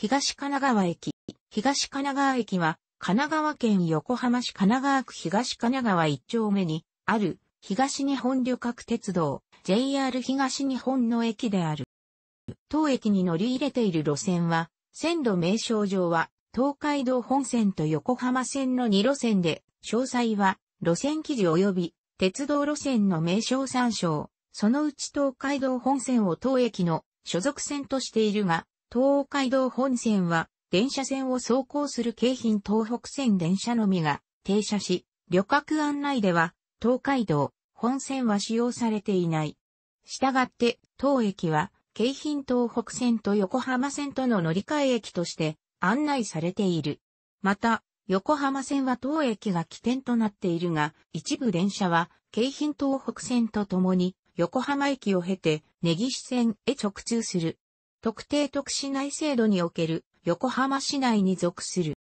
東神奈川駅。東神奈川駅は、神奈川県横浜市神奈川区東神奈川一丁目に、ある、東日本旅客鉄道、JR 東日本の駅である。当駅に乗り入れている路線は、線路名称上は、東海道本線と横浜線の2路線で、詳細は、路線記事及び、鉄道路線の名称参照、そのうち東海道本線を当駅の所属線としているが、東海道本線は電車線を走行する京浜東北線電車のみが停車し、旅客案内では東海道本線は使用されていない。したがって当駅は京浜東北線と横浜線との乗り換え駅として案内されている。また、横浜線は当駅が起点となっているが、一部電車は京浜東北線とともに横浜駅を経て根岸線へ直通する。特定特市内制度における横浜市内に属する。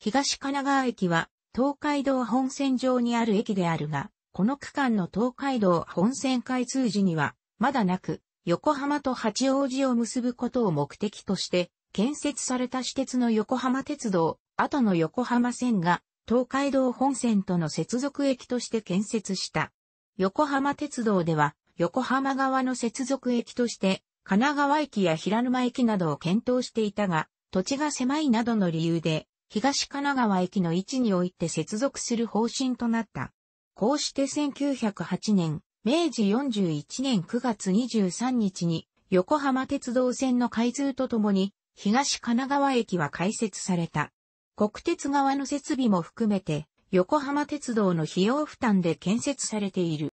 東神奈川駅は東海道本線上にある駅であるが、この区間の東海道本線開通時には、まだなく、横浜と八王子を結ぶことを目的として、建設された私鉄の横浜鉄道、後の横浜線が、東海道本線との接続駅として建設した。横浜鉄道では、横浜側の接続駅として、神奈川駅や平沼駅などを検討していたが、土地が狭いなどの理由で、東神奈川駅の位置において接続する方針となった。こうして1908年、明治41年9月23日に、横浜鉄道線の開通とともに、東神奈川駅は開設された。国鉄側の設備も含めて、横浜鉄道の費用負担で建設されている。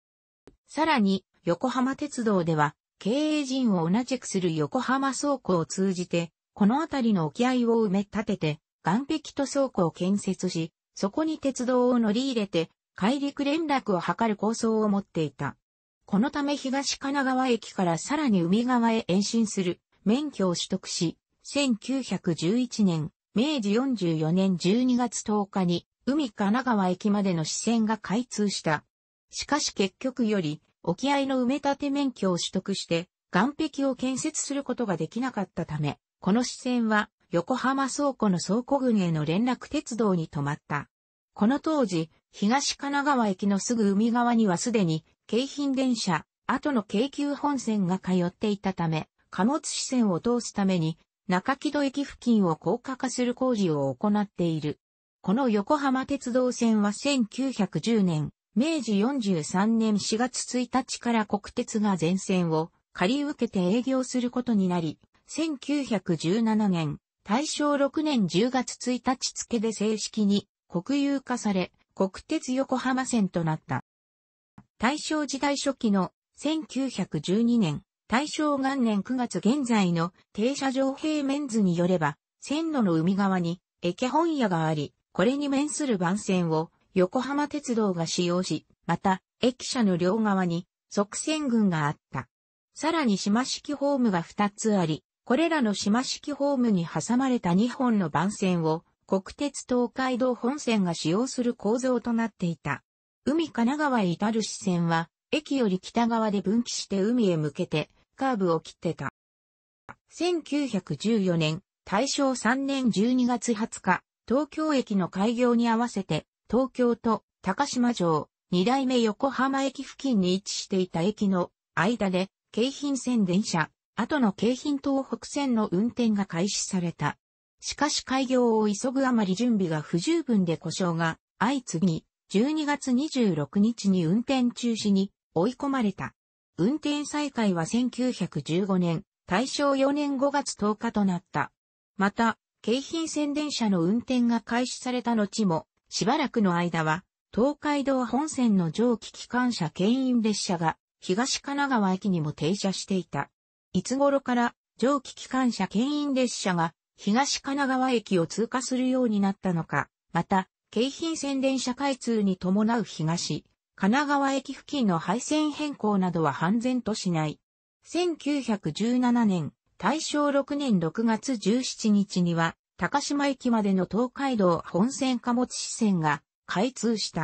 さらに、横浜鉄道では、経営陣を同じくする横浜倉庫を通じて、この辺りの沖合を埋め立てて、岸壁と倉庫を建設し、そこに鉄道を乗り入れて、海陸連絡を図る構想を持っていた。このため東神奈川駅からさらに海側へ延伸する免許を取得し、1911年、明治44年12月10日に海神奈川駅までの支線が開通した。しかし結局より沖合の埋め立て免許を取得して、岸壁を建設することができなかったため、この支線は横浜倉庫の倉庫群への連絡鉄道に止まった。この当時、東神奈川駅のすぐ海側にはすでに、京浜電車、後の京急本線が通っていたため、貨物支線を通すために、中木戸駅付近を高架化する工事を行っている。この横浜鉄道線は1910年、明治43年4月1日から国鉄が全線を借り受けて営業することになり、1917年、大正6年10月1日付で正式に国有化され、国鉄横浜線となった。大正時代初期の1912年、大正元年9月現在の停車場平面図によれば、線路の海側に駅本屋があり、これに面する番線を横浜鉄道が使用し、また、駅舎の両側に、側線群があった。さらに島式ホームが2つあり、これらの島式ホームに挟まれた2本の番線を、国鉄東海道本線が使用する構造となっていた。海神奈川へ至る支線は、駅より北側で分岐して海へ向けて、カーブを切ってた。1914年、大正3年12月20日、東京駅の開業に合わせて、東京と高島城、二代目横浜駅付近に位置していた駅の間で、京浜線電車、後の京浜東北線の運転が開始された。しかし開業を急ぐあまり準備が不十分で故障が相次ぎ、12月26日に運転中止に追い込まれた。運転再開は1915年、大正4年5月10日となった。また、京浜線電車の運転が開始された後も、しばらくの間は、東海道本線の蒸気機関車牽引列車が、東神奈川駅にも停車していた。いつ頃から蒸気機関車牽引列車が東神奈川駅を通過するようになったのか、また、京浜線電車開通に伴う東、神奈川駅付近の廃線変更などは判然としない。1917年、大正6年6月17日には、高島駅までの東海道本線貨物支線が開通した。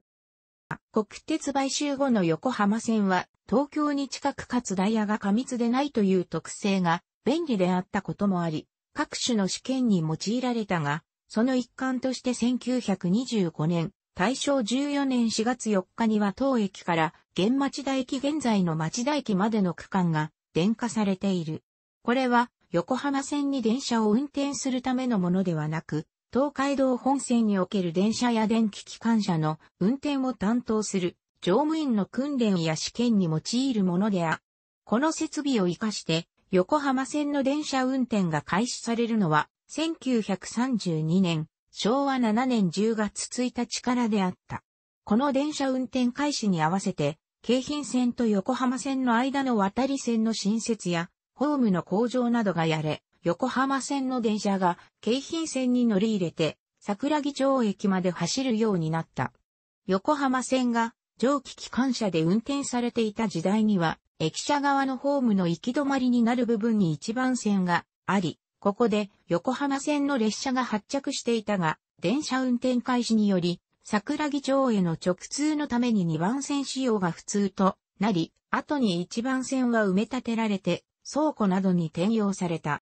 国鉄買収後の横浜線は東京に近くかつダイヤが過密でないという特性が便利であったこともあり、各種の試験に用いられたが、その一環として1925年、大正14年4月4日には当駅から現町田駅現在の町田駅までの区間が電化されている。これは横浜線に電車を運転するためのものではなく、東海道本線における電車や電気機関車の運転を担当する乗務員の訓練や試験に用いるものであ。この設備を活かして横浜線の電車運転が開始されるのは1932年昭和7年10月1日からであった。この電車運転開始に合わせて京浜線と横浜線の間の渡り線の新設やホームの工場などがやれ、横浜線の電車が京浜線に乗り入れて、桜木町駅まで走るようになった。横浜線が蒸気機関車で運転されていた時代には、駅舎側のホームの行き止まりになる部分に一番線があり、ここで横浜線の列車が発着していたが、電車運転開始により、桜木町への直通のために2番線使用が普通となり、後に1番線は埋め立てられて、倉庫などに転用された。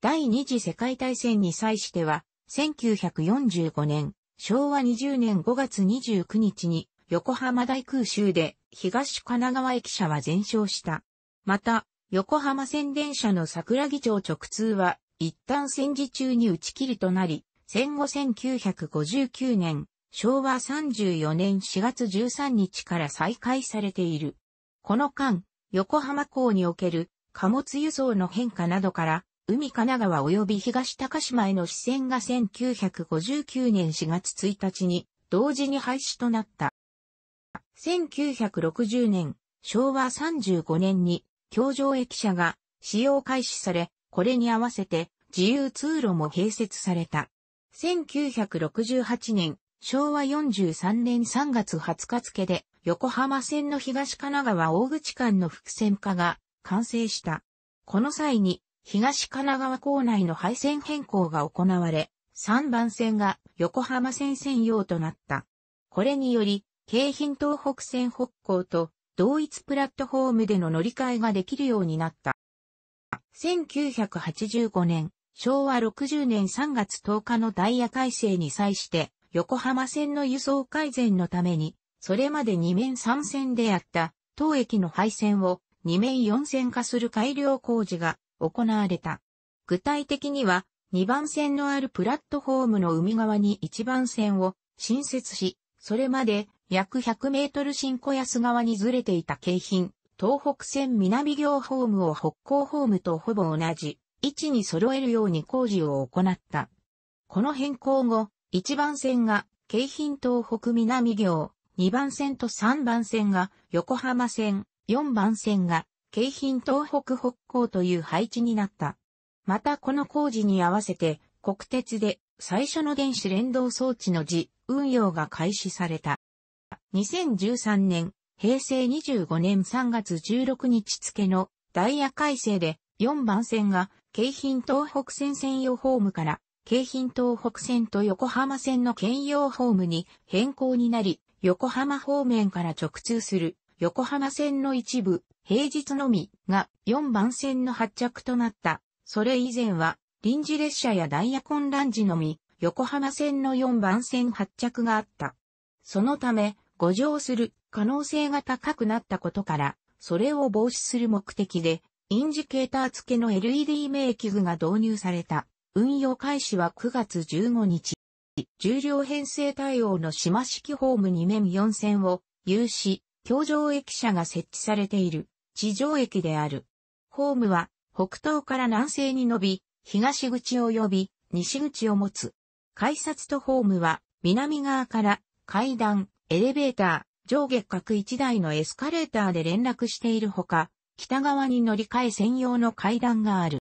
第二次世界大戦に際しては、1945年、昭和20年5月29日に横浜大空襲で東神奈川駅舎は全焼した。また、横浜線電車の桜木町直通は一旦戦時中に打ち切りとなり、戦後1959年、昭和34年4月13日から再開されている。この間、横浜港における貨物輸送の変化などから、海神奈川及び東高島への支線が1959年4月1日に同時に廃止となった。1960年、昭和35年に、京城駅舎が使用開始され、これに合わせて自由通路も併設された。1968年、昭和43年3月20日付で横浜線の東神奈川大口間の複線化が完成した。この際に、東神奈川港内の配線変更が行われ、3番線が横浜線専用となった。これにより、京浜東北線北港と同一プラットフォームでの乗り換えができるようになった。1985年、昭和60年3月10日のダイヤ改正に際して、横浜線の輸送改善のために、それまで2面3線であった当駅の配線を2面4線化する改良工事が行われた。具体的には2番線のあるプラットフォームの海側に1番線を新設し、それまで約100メートル新小安側にずれていた京浜、東北線南行ホームを北港ホームとほぼ同じ位置に揃えるように工事を行った。この変更後、1番線が京浜東北南行、2番線と3番線が横浜線、4番線が京浜東北北港という配置になった。またこの工事に合わせて国鉄で最初の電子連動装置の時運用が開始された。2013年、平成25年3月16日付のダイヤ改正で4番線が京浜東北線専用ホームから京浜東北線と横浜線の兼用ホームに変更になり、横浜方面から直通する横浜線の一部、平日のみが4番線の発着となった。それ以前は臨時列車やダイヤ混乱時のみ、横浜線の4番線発着があった。そのため、誤乗する可能性が高くなったことから、それを防止する目的で、インジケーター付けの LED 名器具が導入された。運用開始は9月15日。重量編成対応の島式ホーム2面4線を有し、橋上駅舎が設置されている地上駅である。ホームは北東から南西に伸び、東口及び西口を持つ。改札とホームは南側から階段、エレベーター、上下各1台のエスカレーターで連絡しているほか、北側に乗り換え専用の階段がある。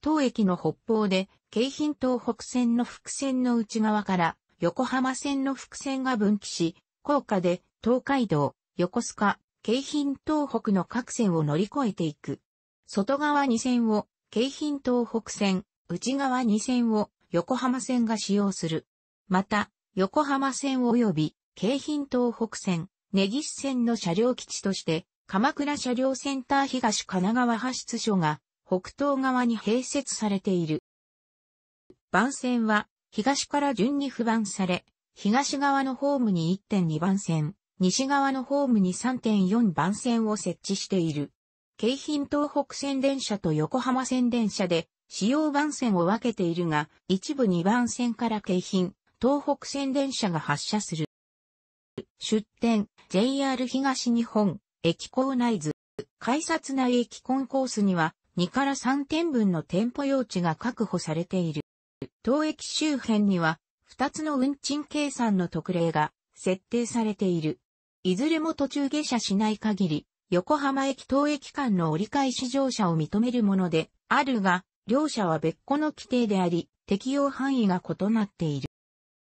当駅の北方で、京浜東北線の複線の内側から、横浜線の複線が分岐し、高架で、東海道、横須賀、京浜東北の各線を乗り越えていく。外側2線を、京浜東北線、内側2線を、横浜線が使用する。また、横浜線及び、京浜東北線、根岸線の車両基地として、鎌倉車両センター東神奈川派出所が北東側に併設されている。番線は東から順に不番され、東側のホームに1.2番線、西側のホームに3.4番線を設置している。京浜東北線電車と横浜線電車で使用番線を分けているが、一部2番線から京浜東北線電車が発車する。出店、JR 東日本、駅構内図、改札内駅コンコースには、2から3点分の店舗用地が確保されている。当駅周辺には2つの運賃計算の特例が設定されている。いずれも途中下車しない限り、横浜駅当駅間の折り返し乗車を認めるものであるが、両者は別個の規定であり、適用範囲が異なってい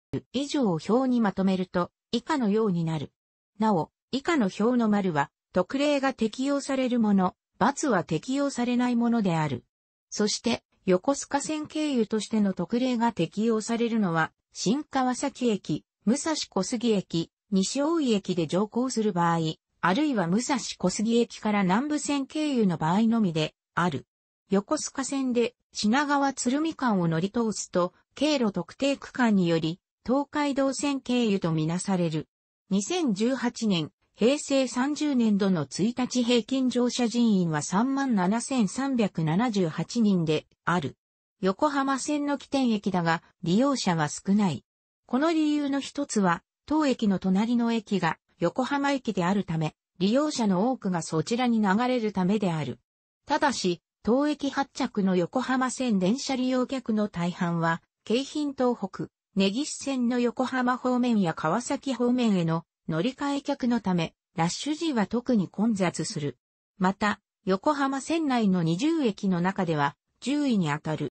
る。以上を表にまとめると、以下のようになる。なお、以下の表の丸は、特例が適用されるもの、罰は適用されないものである。そして、横須賀線経由としての特例が適用されるのは、新川崎駅、武蔵小杉駅、西大井駅で乗降する場合、あるいは武蔵小杉駅から南部線経由の場合のみで、ある。横須賀線で品川鶴見間を乗り通すと、経路特定区間により、東海道線経由とみなされる。2018年平成30年度の1日平均乗車人員は37,378人である。横浜線の起点駅だが利用者は少ない。この理由の一つは、当駅の隣の駅が横浜駅であるため、利用者の多くがそちらに流れるためである。ただし、当駅発着の横浜線電車利用客の大半は、京浜東北、根岸線の横浜方面や川崎方面への乗り換え客のため、ラッシュ時は特に混雑する。また、横浜線内の20駅の中では、10位にあたる。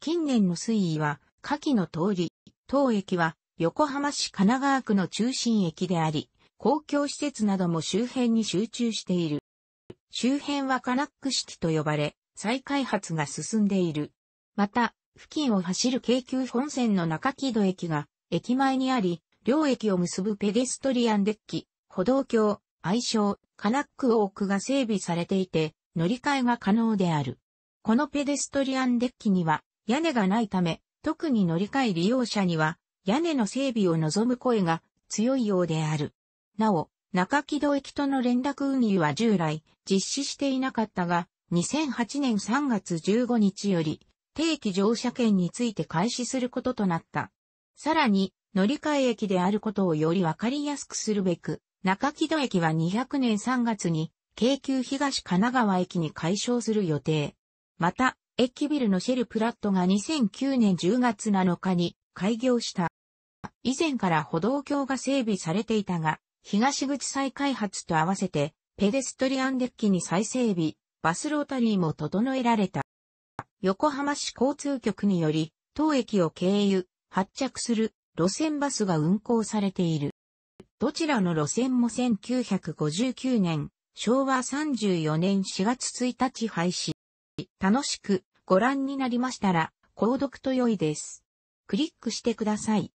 近年の推移は、下記の通り、当駅は、横浜市神奈川区の中心駅であり、公共施設なども周辺に集中している。周辺はカナック式と呼ばれ、再開発が進んでいる。また、付近を走る京急本線の中木戸駅が、駅前にあり、両駅を結ぶペデストリアンデッキ、歩道橋、愛称、カナックウォークが整備されていて、乗り換えが可能である。このペデストリアンデッキには屋根がないため、特に乗り換え利用者には屋根の整備を望む声が強いようである。なお、中木戸駅との連絡運輸は従来実施していなかったが、2008年3月15日より定期乗車券について開始することとなった。さらに、乗り換え駅であることをよりわかりやすくするべく、中木戸駅は200年3月に、京急東神奈川駅に改称する予定。また、駅ビルのシェルプラットが2009年10月7日に開業した。以前から歩道橋が整備されていたが、東口再開発と合わせて、ペデストリアンデッキに再整備、バスロータリーも整えられた。横浜市交通局により、当駅を経由、発着する路線バスが運行されている。どちらの路線も1959年、昭和34年4月1日廃止。楽しくご覧になりましたら、購読と良いです。クリックしてください。